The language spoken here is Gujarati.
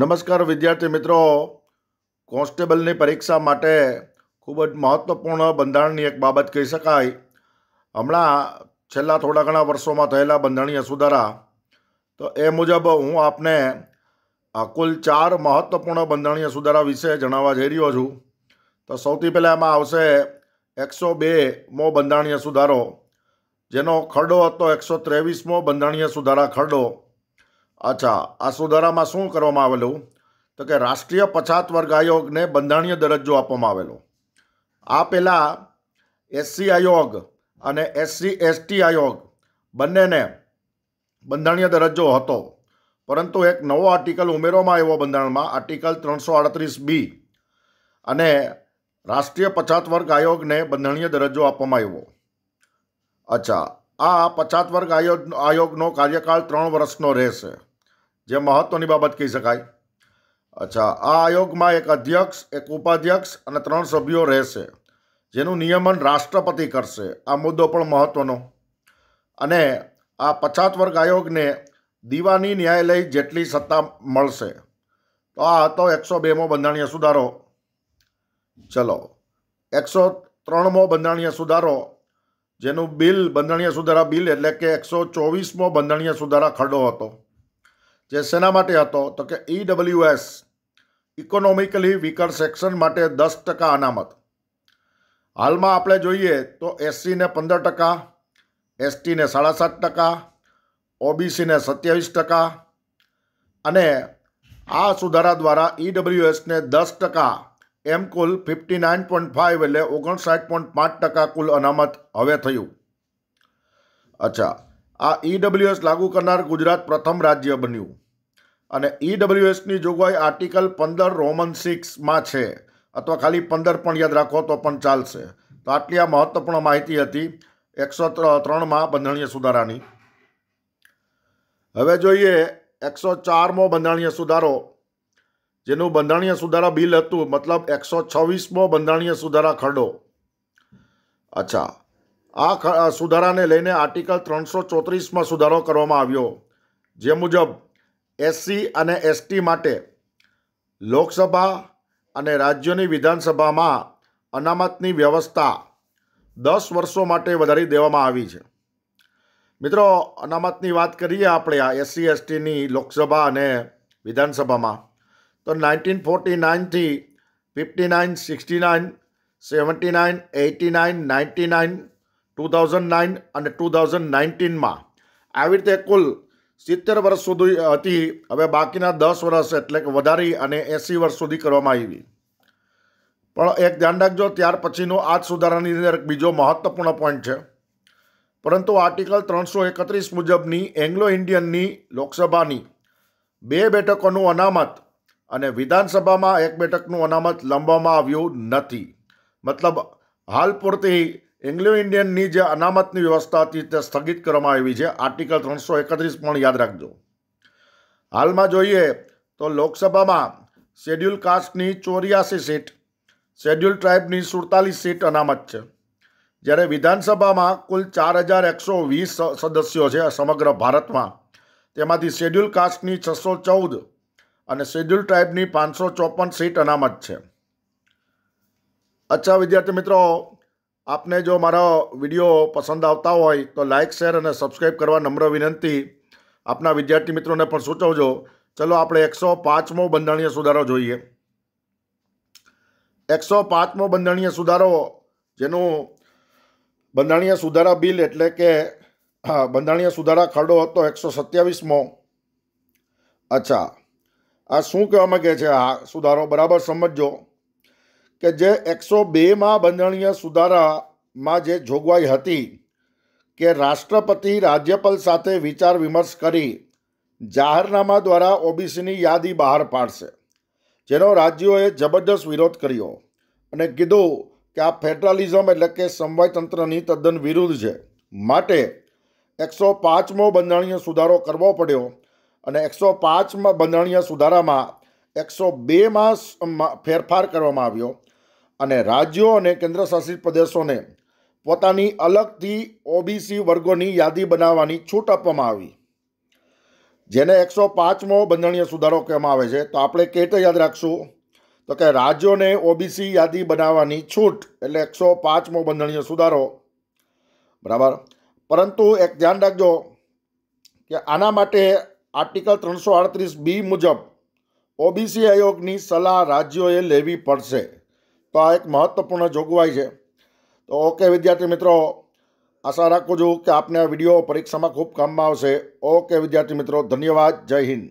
નમસ્કાર વિદ્યાર્થી મિત્રો કોન્સ્ટેબલની પરીક્ષા માટે ખૂબ જ મહત્ત્વપૂર્ણ બંધારણની એક બાબત કહી શકાય હમણાં છેલ્લા થોડા ઘણા વર્ષોમાં થયેલા બંધારણીય સુધારા તો એ મુજબ હું આપને કુલ ચાર મહત્ત્વપૂર્ણ બંધારણીય સુધારા વિશે જણાવવા જઈ રહ્યો છું તો સૌથી પહેલાં એમાં આવશે એકસો બેમો બંધારણીય સુધારો જેનો ખરડો હતો એકસો ત્રેવીસમો બંધારણીય સુધારા ખરડો અચ્છા આ સુધારામાં શું કરવામાં આવેલું તો કે રાષ્ટ્રીય પછાત વર્ગ આયોગને બંધારણીય દરજ્જો આપવામાં આવેલો આ પહેલાં એસસી આયોગ અને એસસી એસટી આયોગ બંનેને બંધારણીય દરજ્જો હતો પરંતુ એક નવો આર્ટિકલ ઉમેરવામાં આવ્યો બંધારણમાં આર્ટિકલ ત્રણસો આડત્રીસ બી અને રાષ્ટ્રીય પછાત વર્ગ આયોગને બંધારણીય દરજ્જો આપવામાં આવ્યો અચ્છા આ પછાત વર્ગ આયોગ આયોગનો કાર્યકાળ ત્રણ વર્ષનો રહેશે જે મહત્ત્વની બાબત કહી શકાય અચ્છા આ આયોગમાં એક અધ્યક્ષ એક ઉપાધ્યક્ષ અને ત્રણ સભ્યો રહેશે જેનું નિયમન રાષ્ટ્રપતિ કરશે આ મુદ્દો પણ મહત્ત્વનો અને આ પછાત વર્ગ આયોગને દીવાની ન્યાયાલય જેટલી સત્તા મળશે તો આ હતો એકસો બેમો બંધારણીય સુધારો ચલો એકસો ત્રણમો બંધારણીય સુધારો જેનું બિલ બંધારણીય સુધારા બિલ એટલે કે એકસો ચોવીસમો બંધારણીય સુધારા ખરડો હતો જે શેના માટે હતો તો કે ઈડબલ્યુએસ ઇકોનોમિકલી વીકર સેક્શન માટે દસ ટકા અનામત હાલમાં આપણે જોઈએ તો એસસીને પંદર ટકા એસટીને સાડા સાત ટકા ઓબીસીને સત્યાવીસ ટકા અને આ સુધારા દ્વારા ઈડબ્લ્યુએસને e દસ ટકા એમ કુલ ફિફ્ટી નાઇન પોઈન્ટ ફાઇવ એટલે ઓગણસાઠ પોઈન્ટ પાંચ ટકા કુલ અનામત હવે થયું અચ્છા આ ઈડબ્લ્યુએસ e લાગુ કરનાર ગુજરાત પ્રથમ રાજ્ય બન્યું અને ઈડબ્લ્યુએસની e જોગવાઈ આર્ટિકલ પંદર રોમન સિક્સમાં છે અથવા ખાલી પંદર પણ યાદ રાખો તો પણ ચાલશે તો આટલી આ મહત્વપૂર્ણ માહિતી હતી એકસો ત્રણમાં બંધારણીય સુધારાની હવે જોઈએ એકસો ચારમો બંધારણીય સુધારો જેનું બંધારણીય સુધારા બિલ હતું મતલબ એકસો છવ્વીસમો બંધારણીય સુધારા ખરડો અચ્છા આ સુધારાને લઈને આર્ટિકલ ત્રણસો ચોત્રીસમાં સુધારો કરવામાં આવ્યો જે મુજબ એસસી અને એસટી માટે લોકસભા અને રાજ્યોની વિધાનસભામાં અનામતની વ્યવસ્થા દસ વર્ષો માટે વધારી દેવામાં આવી છે મિત્રો અનામતની વાત કરીએ આપણે આ એસસી એસટીની લોકસભા અને વિધાનસભામાં તો નાઇન્ટીન ફોર્ટી નાઇનથી fifty nine sixty nine seventy nine eighty nine ninety nine two thousand nine અને ટુ થાઉઝન્ડ નાઇન્ટીનમાં આવી રીતે કુલ સિત્તેર વર્ષ સુધી હતી હવે બાકીના દસ વર્ષ એટલે કે વધારી અને એંસી વર્ષ સુધી કરવામાં આવી પણ એક ધ્યાન રાખજો ત્યાર પછીનો આ જ સુધારાની અંદર એક બીજો મહત્ત્વપૂર્ણ પોઈન્ટ છે પરંતુ આર્ટિકલ ત્રણસો એકત્રીસ મુજબની એંગ્લો ઇન્ડિયનની લોકસભાની બે બેઠકોનું અનામત અને વિધાનસભામાં એક બેઠકનું અનામત લંબવામાં આવ્યું નથી મતલબ હાલ પૂરતી એંગ્લો ઇન્ડિયનની જે અનામતની વ્યવસ્થા હતી તે સ્થગિત કરવામાં આવી છે આર્ટિકલ ત્રણસો એકત્રીસ પણ યાદ રાખજો હાલમાં જોઈએ તો લોકસભામાં શેડ્યુલ કાસ્ટની ચોર્યાસી સીટ શેડ્યુલ ટ્રાઇબની સુડતાલીસ સીટ અનામત છે જ્યારે વિધાનસભામાં કુલ ચાર હજાર એકસો વીસ સદસ્યો છે સમગ્ર ભારતમાં તેમાંથી શેડ્યુલ કાસ્ટની છસો ચૌદ અને શેડ્યુલ ટ્રાઇબની પાંચસો ચોપન સીટ અનામત છે અચ્છા વિદ્યાર્થી મિત્રો આપને જો મારો વિડીયો પસંદ આવતા હોય તો લાઇક શેર અને સબસ્ક્રાઈબ કરવા નમ્ર વિનંતી આપના વિદ્યાર્થી મિત્રોને પણ સૂચવજો ચલો આપણે એકસો પાંચમો બંધારણીય સુધારો જોઈએ એકસો પાંચમો બંધારણીય સુધારો જેનું બંધારણીય સુધારા બિલ એટલે કે બંધારણીય સુધારા ખરડો હતો એકસો સત્યાવીસમો અચ્છા આ શું કહેવા માગે છે આ સુધારો બરાબર સમજો કે જે એકસો બેમાં બંધણીય સુધારામાં જે જોગવાઈ હતી કે રાષ્ટ્રપતિ રાજ્યપાલ સાથે વિચાર વિમર્શ કરી જાહેરનામા દ્વારા ઓબીસીની યાદી બહાર પાડશે જેનો રાજ્યોએ જબરદસ્ત વિરોધ કર્યો અને કીધું કે આ ફેડરલિઝમ એટલે કે સમવાયતંત્રની તદ્દન વિરુદ્ધ છે માટે એકસો પાંચમો બંધારણીય સુધારો કરવો પડ્યો અને એકસો પાંચમાં બંધારણીય સુધારામાં એકસો બેમાં ફેરફાર કરવામાં આવ્યો અને રાજ્યો અને કેન્દ્રશાસિત પ્રદેશોને પોતાની અલગથી ઓબીસી વર્ગોની યાદી બનાવવાની છૂટ આપવામાં આવી જેને એકસો પાંચમો બંધણીય સુધારો કહેવામાં આવે છે તો આપણે કે રીતે યાદ રાખશું તો કે રાજ્યોને ઓબીસી યાદી બનાવવાની છૂટ એટલે એકસો પાંચમો બંધણીય સુધારો બરાબર પરંતુ એક ધ્યાન રાખજો કે આના માટે આર્ટિકલ ત્રણસો આડત્રીસ બી મુજબ ઓબીસી આયોગની સલાહ રાજ્યોએ લેવી પડશે તો આ એક મહત્ત્વપૂર્ણ જોગવાઈ છે તો ઓકે વિદ્યાર્થી મિત્રો આશા રાખું છું કે આપને આ વિડીયો પરીક્ષામાં ખૂબ કામમાં આવશે ઓકે વિદ્યાર્થી મિત્રો ધન્યવાદ જય હિન્દ